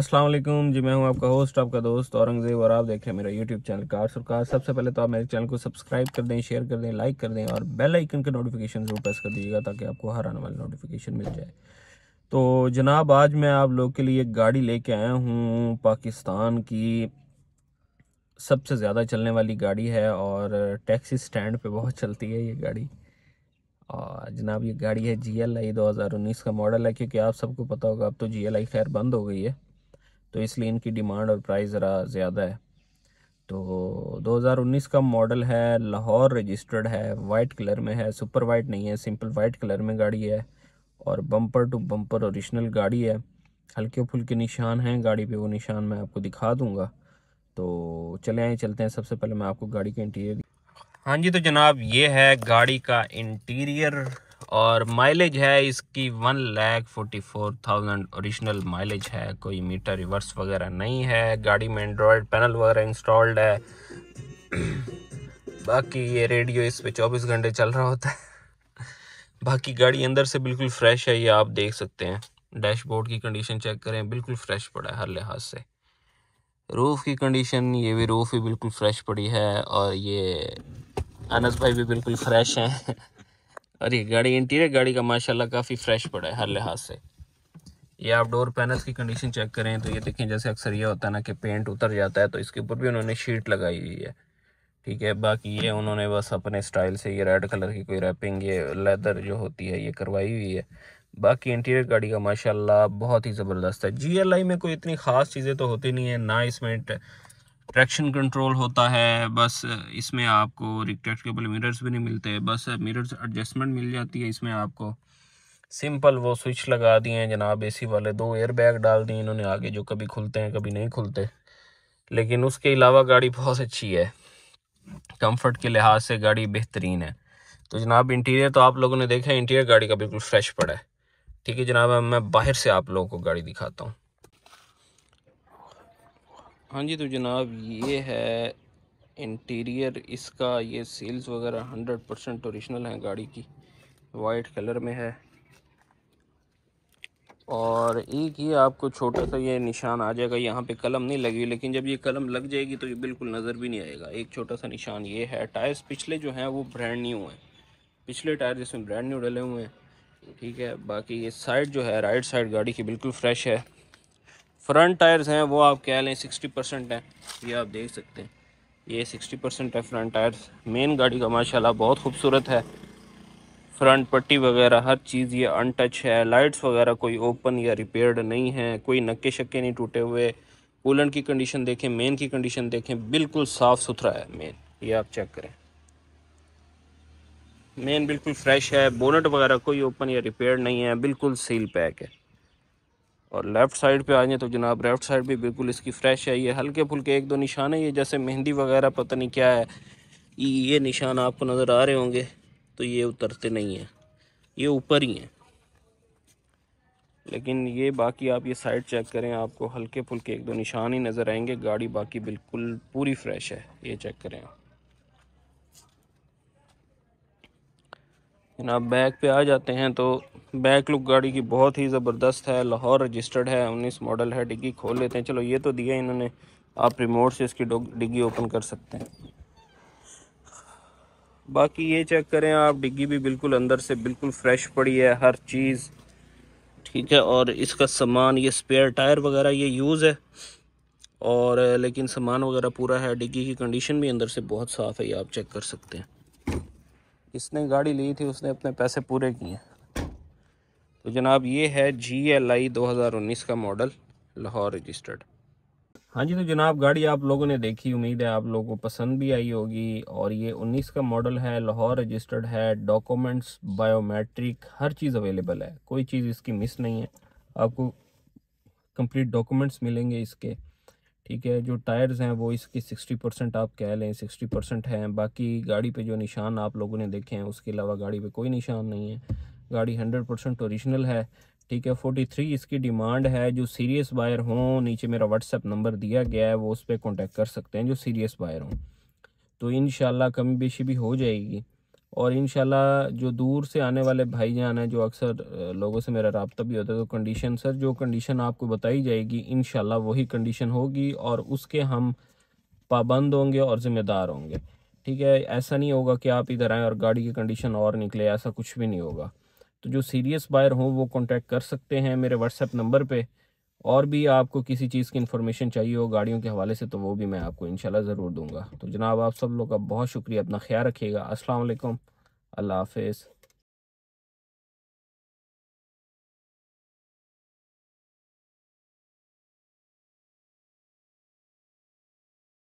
अस्सलाम वालेकुम जी मैं हूं आपका होस्ट आपका दोस्त औरंगजेब और आप देख रहे हैं मेरा यूट्यूब चैनल कार सरकार सबसे पहले तो आप मेरे चैनल को सब्सक्राइब कर दें शेयर कर दें लाइक कर दें और बेल आइकन के नोटिफिकेशन जरूर प्रेस कर दीजिएगा ताकि आपको हर आने वाली नोटिफिकेशन मिल जाए तो जनाब आज मैं आप लोग के लिए एक गाड़ी ले आया हूँ पाकिस्तान की सबसे ज़्यादा चलने वाली गाड़ी है और टैक्सी स्टैंड पर बहुत चलती है ये गाड़ी और जनाब ये गाड़ी है जी एल आई दो हज़ार उन्नीस का मॉडल है क्योंकि आप सबको पता होगा अब तो जी एल आई खैर बंद हो गई है तो इसलिए इनकी डिमांड और प्राइस ज़रा ज़्यादा है तो 2019 का मॉडल है लाहौर रजिस्टर्ड है वाइट कलर में है सुपर वाइट नहीं है सिंपल वाइट कलर में गाड़ी है और बम्पर टू बम्पर औरिजिनल गाड़ी है हल्के फुल्के निशान हैं गाड़ी पर वो निशान मैं आपको दिखा दूँगा तो चले आए चलते हैं सबसे पहले मैं आपको गाड़ी का इंटीरियर हाँ जी तो जनाब ये है गाड़ी का इंटीरियर और माइलेज है इसकी one lakh forty four thousand original mileage है कोई मीटर रिवर्स वगैरह नहीं है गाड़ी में एंड्रॉयड पैनल वगैरह इंस्टॉल्ड है बाकी ये रेडियो इस पे चौबीस घंटे चल रहा होता है बाकी गाड़ी अंदर से बिल्कुल फ्रेश है ये आप देख सकते हैं डैशबोर्ड की कंडीशन चेक करें बिल्कुल फ्रेश पड़ा है हर लिहाज से रूफ़ की कंडीशन ये भी रूफ़ भी बिल्कुल फ्रेश पड़ी है और ये अनस भाई भी बिल्कुल फ्रेश हैं और ये गाड़ी इंटीरियर गाड़ी का माशाल्लाह काफ़ी फ्रेश पड़ा है हर लिहाज से ये आप डोर पैनल्स की कंडीशन चेक करें तो ये देखें जैसे अक्सर ये होता है ना कि पेंट उतर जाता है तो इसके ऊपर भी उन्होंने शीट लगाई हुई है ठीक है बाकी ये उन्होंने बस अपने स्टाइल से ये रेड कलर की कोई रैपिंग ये लेदर जो होती है ये करवाई हुई है बाकी इंटीरियर गाड़ी का माशाल्लाह बहुत ही ज़बरदस्त है जी में कोई इतनी ख़ास चीज़ें तो होती नहीं है ना इसमें ट्रैक्शन कंट्रोल होता है बस इसमें आपको रिट्रैक्टेबल मिरर्स भी नहीं मिलते बस मिरर्स एडजस्टमेंट मिल जाती है इसमें आपको सिंपल वो स्विच लगा दिए हैं जनाब एसी वाले दो एयर बैग डाल दिए इन्होंने आगे जो कभी खुलते हैं कभी नहीं खुलते लेकिन उसके अलावा गाड़ी बहुत अच्छी है कम्फर्ट के लिहाज से गाड़ी बेहतरीन है तो जनाब इंटीरियर तो आप लोगों ने देखा है इंटीरियर गाड़ी का बिल्कुल फ्रेश पड़ा है ठीक है जनाब मैं बाहर से आप लोगों को गाड़ी दिखाता हूँ हाँ जी तो जनाब ये है इंटीरियर इसका ये सील्स वगैरह हंड्रेड परसेंट औरिजिनल हैं गाड़ी की वाइट कलर में है और एक ये आपको छोटा सा ये निशान आ जाएगा यहाँ पे कलम नहीं लगी लेकिन जब ये कलम लग जाएगी तो ये बिल्कुल नज़र भी नहीं आएगा एक छोटा सा निशान ये है टायर्स पिछले जो हैं वो ब्रांड न्यू हैं पिछले टायर जिसमें ब्रांड न्यू डले हुए हैं ठीक है बाकी ये साइड जो है राइट साइड गाड़ी की बिल्कुल फ्रेश है फ्रंट टायर्स हैं वो आप कह लें सिक्सटी परसेंट हैं ये आप देख सकते हैं ये सिक्सटी परसेंट है फ्रंट टायर्स मेन गाड़ी का माशाल्लाह बहुत खूबसूरत है फ्रंट पट्टी वगैरह हर चीज़ ये अनटच है लाइट्स वगैरह कोई ओपन या रिपेयर्ड नहीं है कोई नक्के शक्के नहीं टूटे हुए कूलन की कंडीशन देखें मेन की कंडीशन देखें बिल्कुल साफ़ सुथरा है मेन ये आप चेक करें मेन बिल्कुल फ्रेश है बोनट वगैरह कोई ओपन या रिपेयर नहीं है बिल्कुल सील पैक है और लेफ़्ट साइड पे आ जाए तो जनाब लेफ़्ट साइड भी बिल्कुल इसकी फ्रेश है ये हल्के फुलके एक दो निशान है ये जैसे मेहंदी वगैरह पता नहीं क्या है ये निशान आपको नज़र आ रहे होंगे तो ये उतरते नहीं हैं ये ऊपर ही हैं लेकिन ये बाकी आप ये साइड चेक करें आपको हल्के फुलके एक दो निशान ही नज़र आएंगे गाड़ी बाकी बिल्कुल पूरी फ्रेश है ये चेक करें आप ना बैक पे आ जाते हैं तो बैक लुक गाड़ी की बहुत ही ज़बरदस्त है लाहौर रजिस्टर्ड है उन्नीस मॉडल है डिग्गी खोल लेते हैं चलो ये तो दिया इन्होंने आप रिमोट से इसकी डिग्गी ओपन कर सकते हैं बाकी ये चेक करें आप डिग्गी भी बिल्कुल अंदर से बिल्कुल फ्रेश पड़ी है हर चीज़ ठीक है और इसका सामान ये स्पेयर टायर वगैरह ये यूज़ है और लेकिन सामान वगैरह पूरा है डिग्गी की कंडीशन भी अंदर से बहुत साफ़ है ये आप चेक कर सकते हैं इसने गाड़ी ली थी उसने अपने पैसे पूरे किए तो जनाब ये है जी एल आई दो हज़ार उन्नीस का मॉडल लाहौर रजिस्टर्ड हाँ जी तो जनाब गाड़ी आप लोगों ने देखी उम्मीद है आप लोगों को पसंद भी आई होगी और ये 19 का मॉडल है लाहौर रजिस्टर्ड है डॉक्यूमेंट्स बायोमेट्रिक हर चीज़ अवेलेबल है कोई चीज़ इसकी मिस नहीं है आपको कंप्लीट डॉक्यूमेंट्स मिलेंगे इसके ठीक है जो टायर्स हैं वो इसकी सिक्सटी परसेंट आप कह लें सिक्सटी परसेंट हैं बाकी गाड़ी पे जो निशान आप लोगों ने देखे हैं उसके अलावा गाड़ी पे कोई निशान नहीं है गाड़ी हंड्रेड परसेंट औरिजिनल है ठीक है फोर्टी थ्री इसकी डिमांड है जो सीरियस बायर हों नीचे मेरा व्हाट्सएप नंबर दिया गया है वो उस पर कॉन्टेक्ट कर सकते हैं जो सीरियस बायर हों तो इन कमी बेशी भी हो जाएगी और इन जो दूर से आने वाले भाईजान हैं जो अक्सर लोगों से मेरा रबता भी होता है तो कंडीशन सर जो कंडीशन आपको बताई जाएगी इन वही कंडीशन होगी और उसके हम पाबंद होंगे और ज़िम्मेदार होंगे ठीक है ऐसा नहीं होगा कि आप इधर आएँ और गाड़ी की कंडीशन और निकले ऐसा कुछ भी नहीं होगा तो जो सीरियस बायर हों वो कॉन्टैक्ट कर सकते हैं मेरे व्हाट्सएप नंबर पर और भी आपको किसी चीज़ की इन्फॉर्मेशन चाहिए हो गाड़ियों के हवाले से तो वो भी मैं आपको इनशाला ज़रूर दूंगा तो जनाब आप सब लोग का बहुत शुक्रिया अपना ख्याल रखिएगा अस्सलाम अल्लाह हाफिज़